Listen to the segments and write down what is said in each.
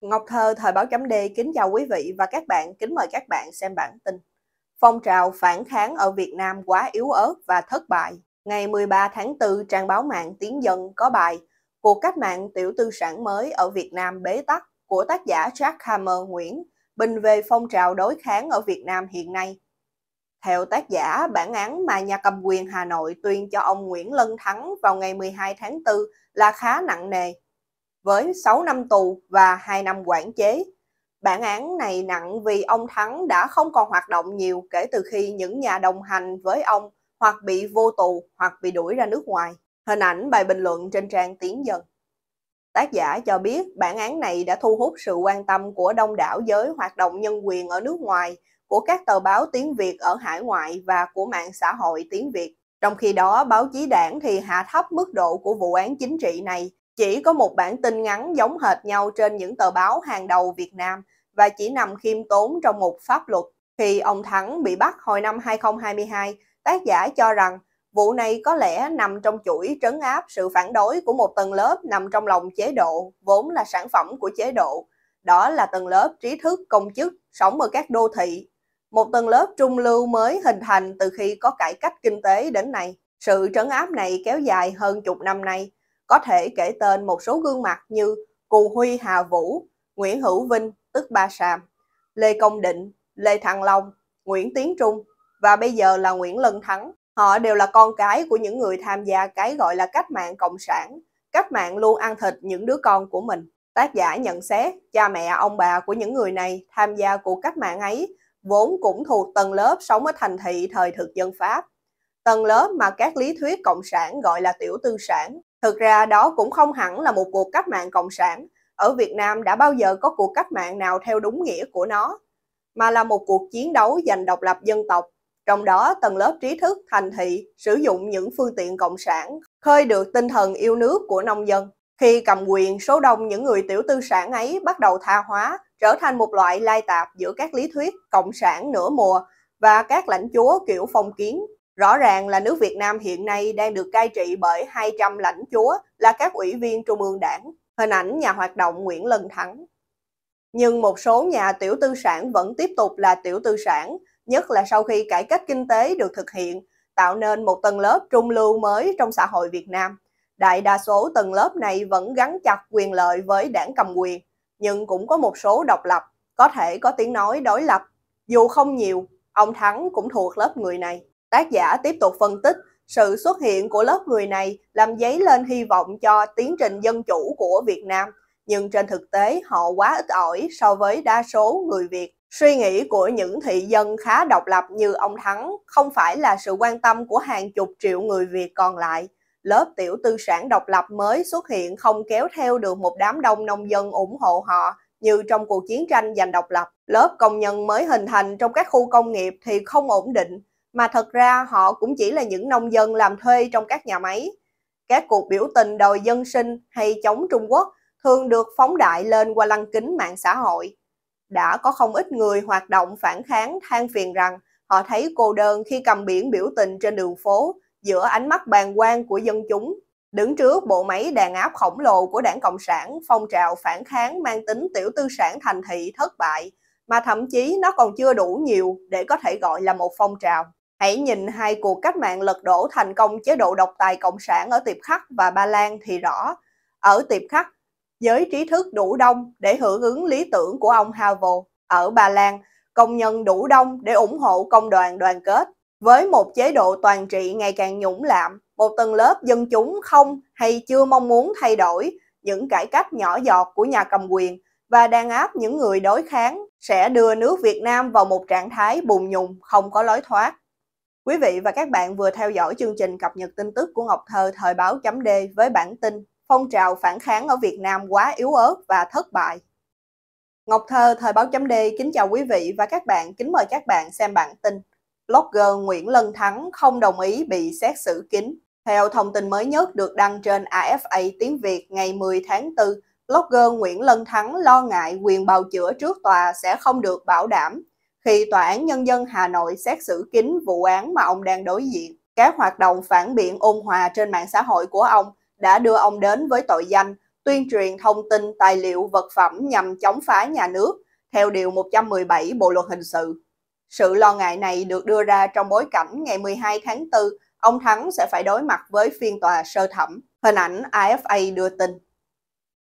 Ngọc Thơ thời báo chấm D kính chào quý vị và các bạn, kính mời các bạn xem bản tin. Phong trào phản kháng ở Việt Nam quá yếu ớt và thất bại. Ngày 13 tháng 4, trang báo mạng Tiến Dân có bài Cuộc cách mạng tiểu tư sản mới ở Việt Nam bế tắc của tác giả Jack Hammer Nguyễn bình về phong trào đối kháng ở Việt Nam hiện nay. Theo tác giả, bản án mà nhà cầm quyền Hà Nội tuyên cho ông Nguyễn Lân Thắng vào ngày 12 tháng 4 là khá nặng nề với 6 năm tù và 2 năm quản chế. Bản án này nặng vì ông Thắng đã không còn hoạt động nhiều kể từ khi những nhà đồng hành với ông hoặc bị vô tù hoặc bị đuổi ra nước ngoài. Hình ảnh bài bình luận trên trang Tiến Dân. Tác giả cho biết bản án này đã thu hút sự quan tâm của đông đảo giới hoạt động nhân quyền ở nước ngoài, của các tờ báo tiếng Việt ở hải ngoại và của mạng xã hội tiếng Việt. Trong khi đó, báo chí đảng thì hạ thấp mức độ của vụ án chính trị này chỉ có một bản tin ngắn giống hệt nhau trên những tờ báo hàng đầu Việt Nam và chỉ nằm khiêm tốn trong một pháp luật. Khi ông Thắng bị bắt hồi năm 2022, tác giả cho rằng vụ này có lẽ nằm trong chuỗi trấn áp sự phản đối của một tầng lớp nằm trong lòng chế độ, vốn là sản phẩm của chế độ. Đó là tầng lớp trí thức công chức sống ở các đô thị. Một tầng lớp trung lưu mới hình thành từ khi có cải cách kinh tế đến nay. Sự trấn áp này kéo dài hơn chục năm nay, có thể kể tên một số gương mặt như Cù Huy Hà Vũ, Nguyễn Hữu Vinh, tức Ba Sàm, Lê Công Định, Lê Thăng Long, Nguyễn Tiến Trung và bây giờ là Nguyễn Lân Thắng. Họ đều là con cái của những người tham gia cái gọi là cách mạng cộng sản. Cách mạng luôn ăn thịt những đứa con của mình. Tác giả nhận xét cha mẹ ông bà của những người này tham gia cuộc cách mạng ấy vốn cũng thuộc tầng lớp sống ở thành thị thời thực dân Pháp. Tầng lớp mà các lý thuyết cộng sản gọi là tiểu tư sản Thực ra đó cũng không hẳn là một cuộc cách mạng cộng sản, ở Việt Nam đã bao giờ có cuộc cách mạng nào theo đúng nghĩa của nó, mà là một cuộc chiến đấu giành độc lập dân tộc, trong đó tầng lớp trí thức, thành thị sử dụng những phương tiện cộng sản, khơi được tinh thần yêu nước của nông dân. Khi cầm quyền, số đông những người tiểu tư sản ấy bắt đầu tha hóa, trở thành một loại lai tạp giữa các lý thuyết cộng sản nửa mùa và các lãnh chúa kiểu phong kiến Rõ ràng là nước Việt Nam hiện nay đang được cai trị bởi 200 lãnh chúa là các ủy viên trung ương đảng, hình ảnh nhà hoạt động Nguyễn Lân Thắng. Nhưng một số nhà tiểu tư sản vẫn tiếp tục là tiểu tư sản, nhất là sau khi cải cách kinh tế được thực hiện, tạo nên một tầng lớp trung lưu mới trong xã hội Việt Nam. Đại đa số tầng lớp này vẫn gắn chặt quyền lợi với đảng cầm quyền, nhưng cũng có một số độc lập, có thể có tiếng nói đối lập. Dù không nhiều, ông Thắng cũng thuộc lớp người này. Tác giả tiếp tục phân tích, sự xuất hiện của lớp người này làm dấy lên hy vọng cho tiến trình dân chủ của Việt Nam, nhưng trên thực tế họ quá ít ỏi so với đa số người Việt. Suy nghĩ của những thị dân khá độc lập như ông Thắng không phải là sự quan tâm của hàng chục triệu người Việt còn lại. Lớp tiểu tư sản độc lập mới xuất hiện không kéo theo được một đám đông nông dân ủng hộ họ như trong cuộc chiến tranh giành độc lập. Lớp công nhân mới hình thành trong các khu công nghiệp thì không ổn định, mà thật ra họ cũng chỉ là những nông dân làm thuê trong các nhà máy. Các cuộc biểu tình đòi dân sinh hay chống Trung Quốc thường được phóng đại lên qua lăng kính mạng xã hội. Đã có không ít người hoạt động phản kháng than phiền rằng họ thấy cô đơn khi cầm biển biểu tình trên đường phố giữa ánh mắt bàn quan của dân chúng. Đứng trước bộ máy đàn áp khổng lồ của đảng Cộng sản, phong trào phản kháng mang tính tiểu tư sản thành thị thất bại, mà thậm chí nó còn chưa đủ nhiều để có thể gọi là một phong trào. Hãy nhìn hai cuộc cách mạng lật đổ thành công chế độ độc tài cộng sản ở Tiệp Khắc và Ba Lan thì rõ. Ở Tiệp Khắc, giới trí thức đủ đông để hưởng ứng lý tưởng của ông Havel. Ở Ba Lan, công nhân đủ đông để ủng hộ công đoàn đoàn kết. Với một chế độ toàn trị ngày càng nhũng lạm, một tầng lớp dân chúng không hay chưa mong muốn thay đổi những cải cách nhỏ giọt của nhà cầm quyền và đàn áp những người đối kháng sẽ đưa nước Việt Nam vào một trạng thái bùn nhùng không có lối thoát. Quý vị và các bạn vừa theo dõi chương trình cập nhật tin tức của Ngọc Thơ thời báo chấm D với bản tin Phong trào phản kháng ở Việt Nam quá yếu ớt và thất bại. Ngọc Thơ thời báo chấm D kính chào quý vị và các bạn, kính mời các bạn xem bản tin. Blogger Nguyễn Lân Thắng không đồng ý bị xét xử kín. Theo thông tin mới nhất được đăng trên AFA tiếng Việt ngày 10 tháng 4, blogger Nguyễn Lân Thắng lo ngại quyền bào chữa trước tòa sẽ không được bảo đảm khi Tòa án Nhân dân Hà Nội xét xử kính vụ án mà ông đang đối diện. Các hoạt động phản biện ôn hòa trên mạng xã hội của ông đã đưa ông đến với tội danh tuyên truyền thông tin, tài liệu, vật phẩm nhằm chống phá nhà nước, theo Điều 117 Bộ Luật Hình sự. Sự lo ngại này được đưa ra trong bối cảnh ngày 12 tháng 4, ông Thắng sẽ phải đối mặt với phiên tòa sơ thẩm, hình ảnh AFA đưa tin.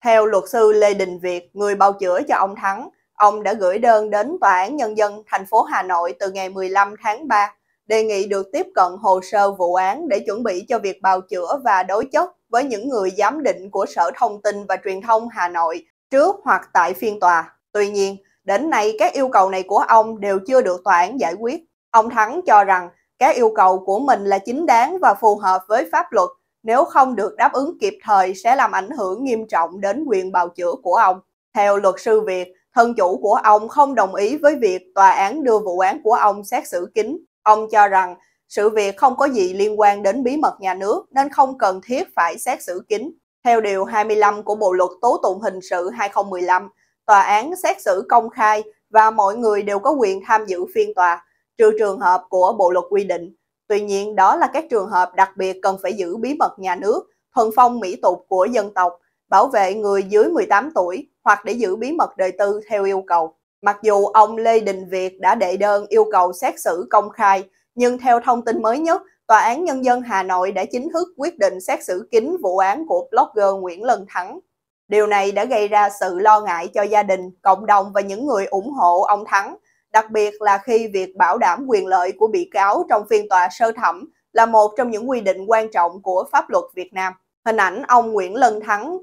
Theo luật sư Lê Đình Việt, người bào chữa cho ông Thắng, Ông đã gửi đơn đến Tòa án Nhân dân thành phố Hà Nội từ ngày 15 tháng 3, đề nghị được tiếp cận hồ sơ vụ án để chuẩn bị cho việc bào chữa và đối chất với những người giám định của Sở Thông tin và Truyền thông Hà Nội trước hoặc tại phiên tòa. Tuy nhiên, đến nay các yêu cầu này của ông đều chưa được tòa án giải quyết. Ông Thắng cho rằng các yêu cầu của mình là chính đáng và phù hợp với pháp luật, nếu không được đáp ứng kịp thời sẽ làm ảnh hưởng nghiêm trọng đến quyền bào chữa của ông. Theo luật sư Việt, thân chủ của ông không đồng ý với việc tòa án đưa vụ án của ông xét xử kín. Ông cho rằng sự việc không có gì liên quan đến bí mật nhà nước nên không cần thiết phải xét xử kín. Theo Điều 25 của Bộ Luật Tố tụng Hình sự 2015, tòa án xét xử công khai và mọi người đều có quyền tham dự phiên tòa, trừ trường hợp của Bộ Luật quy định. Tuy nhiên, đó là các trường hợp đặc biệt cần phải giữ bí mật nhà nước, thuần phong mỹ tục của dân tộc bảo vệ người dưới 18 tuổi hoặc để giữ bí mật đời tư theo yêu cầu. Mặc dù ông Lê Đình Việt đã đệ đơn yêu cầu xét xử công khai, nhưng theo thông tin mới nhất, Tòa án Nhân dân Hà Nội đã chính thức quyết định xét xử kín vụ án của blogger Nguyễn Lân Thắng. Điều này đã gây ra sự lo ngại cho gia đình, cộng đồng và những người ủng hộ ông Thắng, đặc biệt là khi việc bảo đảm quyền lợi của bị cáo trong phiên tòa sơ thẩm là một trong những quy định quan trọng của pháp luật Việt Nam. Hình ảnh ông Nguyễn Lân Thắng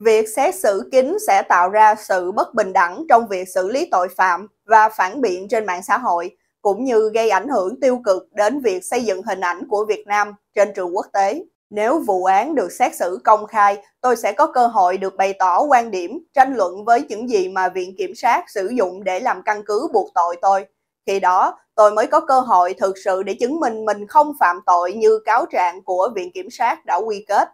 Việc xét xử kín sẽ tạo ra sự bất bình đẳng trong việc xử lý tội phạm và phản biện trên mạng xã hội, cũng như gây ảnh hưởng tiêu cực đến việc xây dựng hình ảnh của Việt Nam trên trường quốc tế. Nếu vụ án được xét xử công khai, tôi sẽ có cơ hội được bày tỏ quan điểm, tranh luận với những gì mà Viện Kiểm sát sử dụng để làm căn cứ buộc tội tôi. Khi đó, tôi mới có cơ hội thực sự để chứng minh mình không phạm tội như cáo trạng của Viện Kiểm sát đã quy kết.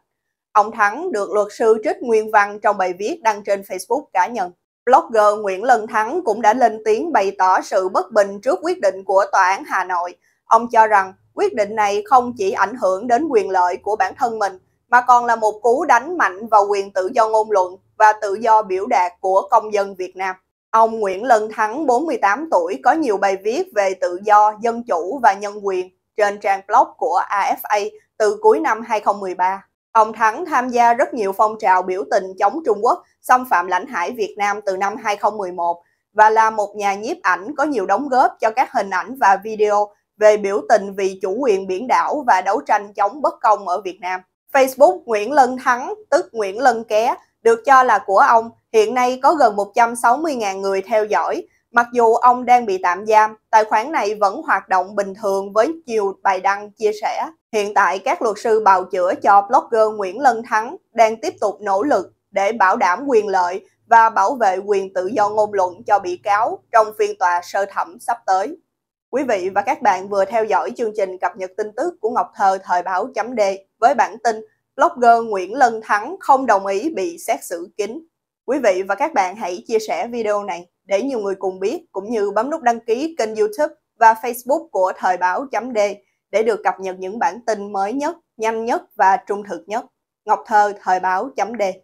Ông Thắng được luật sư trích nguyên văn trong bài viết đăng trên Facebook cá nhân. Blogger Nguyễn Lân Thắng cũng đã lên tiếng bày tỏ sự bất bình trước quyết định của Tòa án Hà Nội. Ông cho rằng quyết định này không chỉ ảnh hưởng đến quyền lợi của bản thân mình, mà còn là một cú đánh mạnh vào quyền tự do ngôn luận và tự do biểu đạt của công dân Việt Nam. Ông Nguyễn Lân Thắng, 48 tuổi, có nhiều bài viết về tự do, dân chủ và nhân quyền trên trang blog của AFA từ cuối năm 2013. Ông Thắng tham gia rất nhiều phong trào biểu tình chống Trung Quốc, xâm phạm lãnh hải Việt Nam từ năm 2011 và là một nhà nhiếp ảnh có nhiều đóng góp cho các hình ảnh và video về biểu tình vì chủ quyền biển đảo và đấu tranh chống bất công ở Việt Nam. Facebook Nguyễn Lân Thắng, tức Nguyễn Lân Ké, được cho là của ông, hiện nay có gần 160.000 người theo dõi Mặc dù ông đang bị tạm giam, tài khoản này vẫn hoạt động bình thường với nhiều bài đăng chia sẻ. Hiện tại, các luật sư bào chữa cho blogger Nguyễn Lân Thắng đang tiếp tục nỗ lực để bảo đảm quyền lợi và bảo vệ quyền tự do ngôn luận cho bị cáo trong phiên tòa sơ thẩm sắp tới. Quý vị và các bạn vừa theo dõi chương trình cập nhật tin tức của Ngọc Thơ thời báo chấm D với bản tin blogger Nguyễn Lân Thắng không đồng ý bị xét xử kín. Quý vị và các bạn hãy chia sẻ video này để nhiều người cùng biết, cũng như bấm nút đăng ký kênh YouTube và Facebook của Thời báo chấm D để được cập nhật những bản tin mới nhất, nhanh nhất và trung thực nhất. Ngọc Thơ, Thời báo chấm D